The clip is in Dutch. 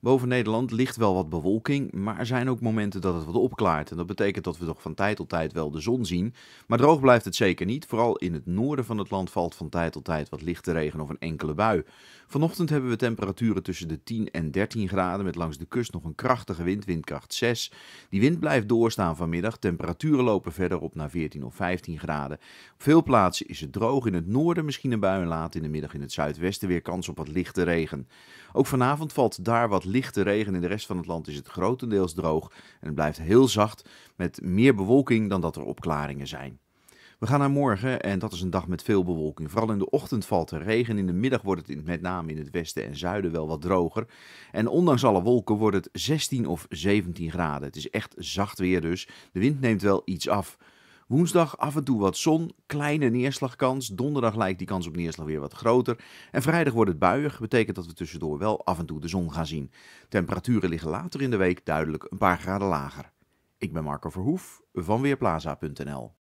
Boven Nederland ligt wel wat bewolking, maar er zijn ook momenten dat het wat opklaart. En dat betekent dat we toch van tijd tot tijd wel de zon zien. Maar droog blijft het zeker niet. Vooral in het noorden van het land valt van tijd tot tijd wat lichte regen of een enkele bui. Vanochtend hebben we temperaturen tussen de 10 en 13 graden met langs de kust nog een krachtige wind, windkracht 6. Die wind blijft doorstaan vanmiddag. Temperaturen lopen verder op naar 14 of 15 graden. Op veel plaatsen is het droog. In het noorden misschien een bui en laat in de middag in het zuidwesten weer kans op wat lichte regen. Ook vanavond valt daar wat lichte regen. In de rest van het land is het grotendeels droog en het blijft heel zacht met meer bewolking dan dat er opklaringen zijn. We gaan naar morgen en dat is een dag met veel bewolking. Vooral in de ochtend valt er regen. In de middag wordt het met name in het westen en zuiden wel wat droger. En ondanks alle wolken wordt het 16 of 17 graden. Het is echt zacht weer dus. De wind neemt wel iets af. Woensdag af en toe wat zon, kleine neerslagkans. Donderdag lijkt die kans op neerslag weer wat groter. En vrijdag wordt het buiig, betekent dat we tussendoor wel af en toe de zon gaan zien. Temperaturen liggen later in de week duidelijk een paar graden lager. Ik ben Marco Verhoef van Weerplaza.nl